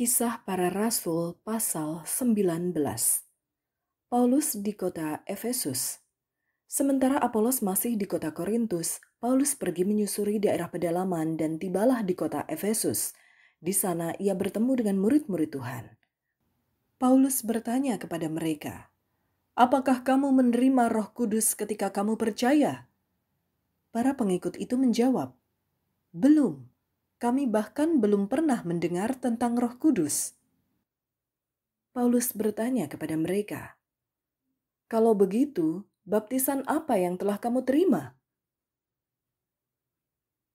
Kisah para Rasul pasal 19. Paulus di kota Efesus. Sementara Apolos masih di kota Korintus, Paulus pergi menyusuri daerah pedalaman dan tibalah di kota Efesus. Di sana ia bertemu dengan murid-murid Tuhan. Paulus bertanya kepada mereka, "Apakah kamu menerima Roh Kudus ketika kamu percaya?" Para pengikut itu menjawab, "Belum." kami bahkan belum pernah mendengar tentang Roh Kudus. Paulus bertanya kepada mereka, "Kalau begitu, baptisan apa yang telah kamu terima?"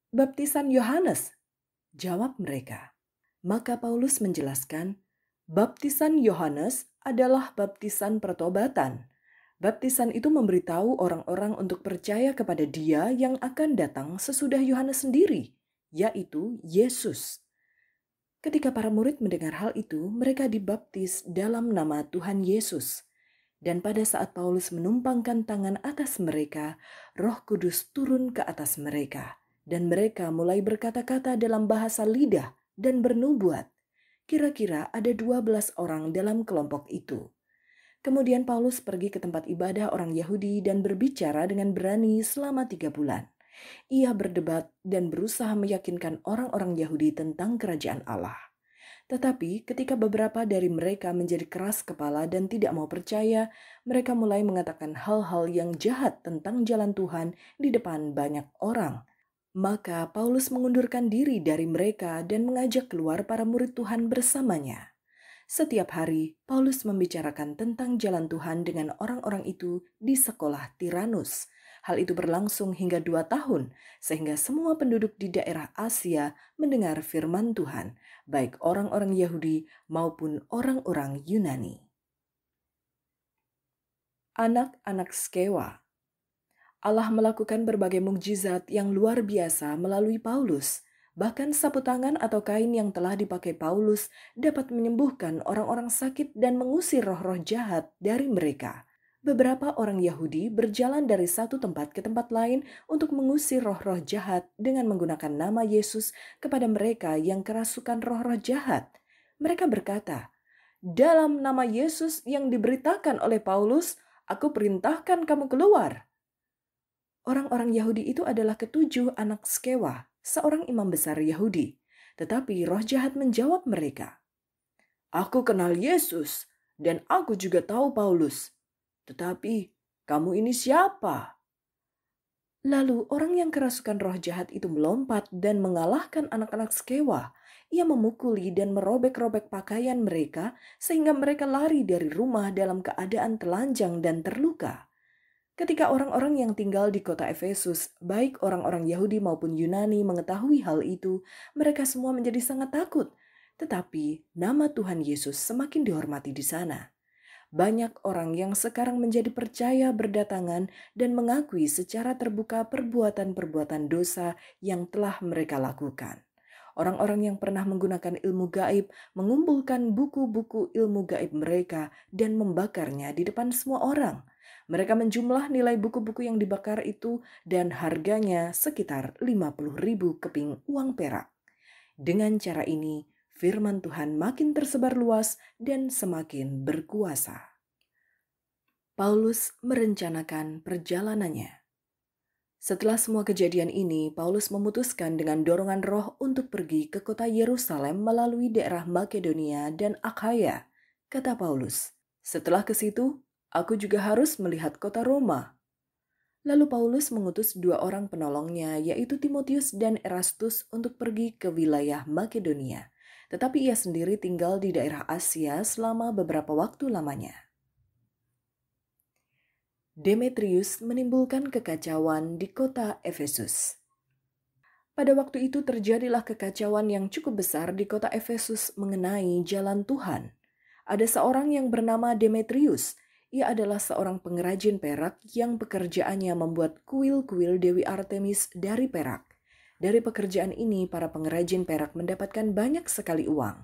"Baptisan Yohanes," jawab mereka. Maka Paulus menjelaskan, "Baptisan Yohanes adalah baptisan pertobatan." Baptisan itu memberitahu orang-orang untuk percaya kepada Dia yang akan datang sesudah Yohanes sendiri yaitu Yesus. Ketika para murid mendengar hal itu, mereka dibaptis dalam nama Tuhan Yesus. Dan pada saat Paulus menumpangkan tangan atas mereka, Roh Kudus turun ke atas mereka, dan mereka mulai berkata-kata dalam bahasa lidah dan bernubuat. Kira-kira ada 12 orang dalam kelompok itu. Kemudian Paulus pergi ke tempat ibadah orang Yahudi dan berbicara dengan berani selama tiga bulan. Ia berdebat dan berusaha meyakinkan orang-orang Yahudi tentang kerajaan Allah. Tetapi ketika beberapa dari mereka menjadi keras kepala dan tidak mau percaya, mereka mulai mengatakan hal-hal yang jahat tentang jalan Tuhan di depan banyak orang. Maka Paulus mengundurkan diri dari mereka dan mengajak keluar para murid Tuhan bersamanya. Setiap hari, Paulus membicarakan tentang jalan Tuhan dengan orang-orang itu di sekolah Tiranus, Hal itu berlangsung hingga dua tahun, sehingga semua penduduk di daerah Asia mendengar firman Tuhan, baik orang-orang Yahudi maupun orang-orang Yunani. Anak-anak Skewa Allah melakukan berbagai mukjizat yang luar biasa melalui Paulus. Bahkan sapu tangan atau kain yang telah dipakai Paulus dapat menyembuhkan orang-orang sakit dan mengusir roh-roh jahat dari mereka beberapa orang Yahudi berjalan dari satu tempat ke tempat lain untuk mengusir roh-roh jahat dengan menggunakan nama Yesus kepada mereka yang kerasukan roh-roh jahat. Mereka berkata, "Dalam nama Yesus yang diberitakan oleh Paulus, aku perintahkan kamu keluar." Orang-orang Yahudi itu adalah ketujuh anak Skewa, seorang imam besar Yahudi. Tetapi roh jahat menjawab mereka, Aku kenal Yesus, dan aku juga tahu Paulus, tetapi kamu ini siapa? Lalu orang yang kerasukan roh jahat itu melompat dan mengalahkan anak-anak sekewa. Ia memukuli dan merobek-robek pakaian mereka sehingga mereka lari dari rumah dalam keadaan telanjang dan terluka. Ketika orang-orang yang tinggal di kota Efesus, baik orang-orang Yahudi maupun Yunani mengetahui hal itu, mereka semua menjadi sangat takut. Tetapi nama Tuhan Yesus semakin dihormati di sana banyak orang yang sekarang menjadi percaya berdatangan dan mengakui secara terbuka perbuatan-perbuatan dosa yang telah mereka lakukan. Orang-orang yang pernah menggunakan ilmu gaib mengumpulkan buku-buku ilmu gaib mereka dan membakarnya di depan semua orang. Mereka menjumlah nilai buku-buku yang dibakar itu dan harganya sekitar 50 ribu keping uang perak. Dengan cara ini, firman Tuhan makin tersebar luas dan semakin berkuasa. Paulus merencanakan perjalanannya. Setelah semua kejadian ini, Paulus memutuskan dengan dorongan roh untuk pergi ke kota Yerusalem melalui daerah Makedonia dan Akhaya, kata Paulus. Setelah ke situ, aku juga harus melihat kota Roma. Lalu Paulus mengutus dua orang penolongnya, yaitu Timotius dan Erastus, untuk pergi ke wilayah Makedonia tetapi ia sendiri tinggal di daerah Asia selama beberapa waktu lamanya. Demetrius menimbulkan kekacauan di kota Efesus. Pada waktu itu terjadilah kekacauan yang cukup besar di kota Efesus mengenai jalan Tuhan. Ada seorang yang bernama Demetrius. Ia adalah seorang pengrajin perak yang pekerjaannya membuat kuil-kuil Dewi Artemis dari perak. Dari pekerjaan ini, para pengrajin perak mendapatkan banyak sekali uang.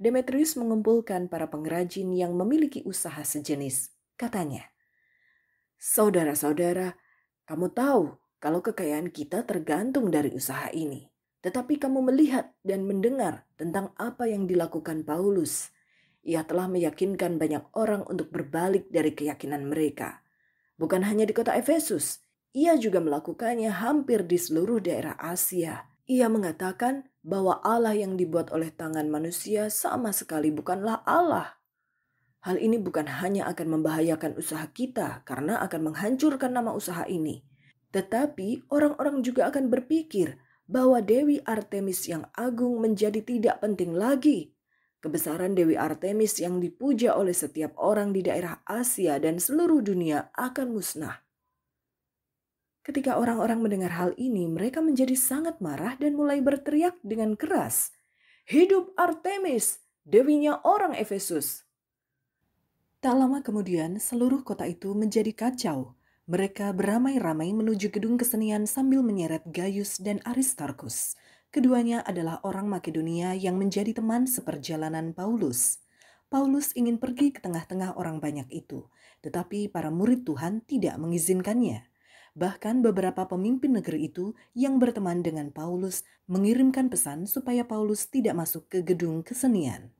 Demetrius mengumpulkan para pengrajin yang memiliki usaha sejenis. Katanya, Saudara-saudara, kamu tahu kalau kekayaan kita tergantung dari usaha ini. Tetapi kamu melihat dan mendengar tentang apa yang dilakukan Paulus. Ia telah meyakinkan banyak orang untuk berbalik dari keyakinan mereka. Bukan hanya di kota Efesus, ia juga melakukannya hampir di seluruh daerah Asia. Ia mengatakan bahwa Allah yang dibuat oleh tangan manusia sama sekali bukanlah Allah. Hal ini bukan hanya akan membahayakan usaha kita karena akan menghancurkan nama usaha ini, tetapi orang-orang juga akan berpikir bahwa Dewi Artemis yang agung menjadi tidak penting lagi. Kebesaran Dewi Artemis yang dipuja oleh setiap orang di daerah Asia dan seluruh dunia akan musnah. Ketika orang-orang mendengar hal ini, mereka menjadi sangat marah dan mulai berteriak dengan keras, "Hidup Artemis, dewinya orang Efesus!" Tak lama kemudian, seluruh kota itu menjadi kacau. Mereka beramai-ramai menuju gedung kesenian sambil menyeret Gaius dan Aristarkus. Keduanya adalah orang Makedonia yang menjadi teman seperjalanan Paulus. Paulus ingin pergi ke tengah-tengah orang banyak itu, tetapi para murid Tuhan tidak mengizinkannya. Bahkan beberapa pemimpin negeri itu yang berteman dengan Paulus mengirimkan pesan supaya Paulus tidak masuk ke gedung kesenian.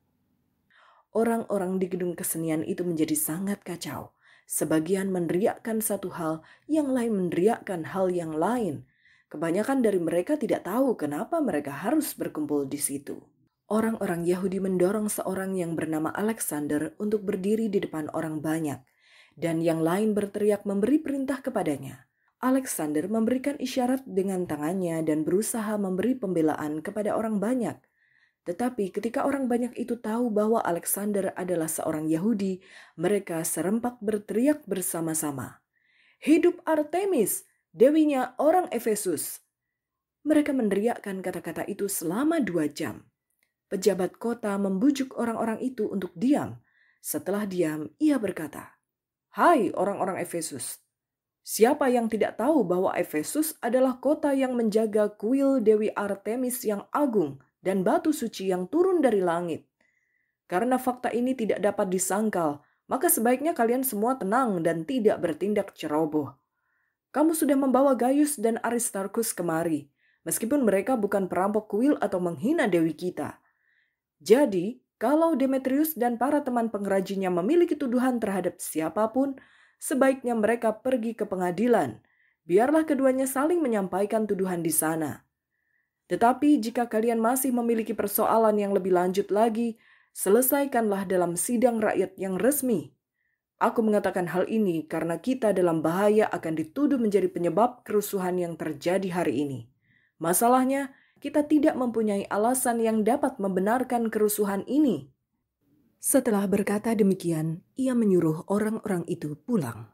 Orang-orang di gedung kesenian itu menjadi sangat kacau. Sebagian meneriakkan satu hal, yang lain meneriakkan hal yang lain. Kebanyakan dari mereka tidak tahu kenapa mereka harus berkumpul di situ. Orang-orang Yahudi mendorong seorang yang bernama Alexander untuk berdiri di depan orang banyak, dan yang lain berteriak memberi perintah kepadanya Alexander memberikan isyarat dengan tangannya dan berusaha memberi pembelaan kepada orang banyak. Tetapi ketika orang banyak itu tahu bahwa Alexander adalah seorang Yahudi, mereka serempak berteriak bersama-sama. Hidup Artemis, dewinya orang Efesus. Mereka meneriakkan kata-kata itu selama dua jam. Pejabat kota membujuk orang-orang itu untuk diam. Setelah diam, ia berkata, Hai orang-orang Efesus, Siapa yang tidak tahu bahwa Efesus adalah kota yang menjaga kuil Dewi Artemis yang agung dan batu suci yang turun dari langit? Karena fakta ini tidak dapat disangkal, maka sebaiknya kalian semua tenang dan tidak bertindak ceroboh. Kamu sudah membawa Gaius dan Aristarchus kemari, meskipun mereka bukan perampok kuil atau menghina dewi kita. Jadi, kalau Demetrius dan para teman pengrajinnya memiliki tuduhan terhadap siapapun, sebaiknya mereka pergi ke pengadilan. Biarlah keduanya saling menyampaikan tuduhan di sana. Tetapi jika kalian masih memiliki persoalan yang lebih lanjut lagi, selesaikanlah dalam sidang rakyat yang resmi. Aku mengatakan hal ini karena kita dalam bahaya akan dituduh menjadi penyebab kerusuhan yang terjadi hari ini. Masalahnya, kita tidak mempunyai alasan yang dapat membenarkan kerusuhan ini. Setelah berkata demikian, ia menyuruh orang-orang itu pulang.